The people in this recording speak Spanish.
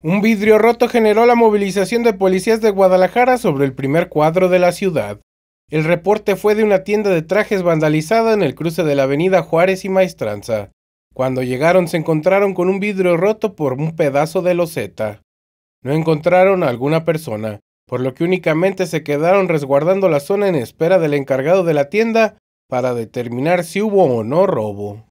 Un vidrio roto generó la movilización de policías de Guadalajara sobre el primer cuadro de la ciudad. El reporte fue de una tienda de trajes vandalizada en el cruce de la avenida Juárez y Maestranza. Cuando llegaron se encontraron con un vidrio roto por un pedazo de loseta. No encontraron a alguna persona, por lo que únicamente se quedaron resguardando la zona en espera del encargado de la tienda para determinar si hubo o no robo.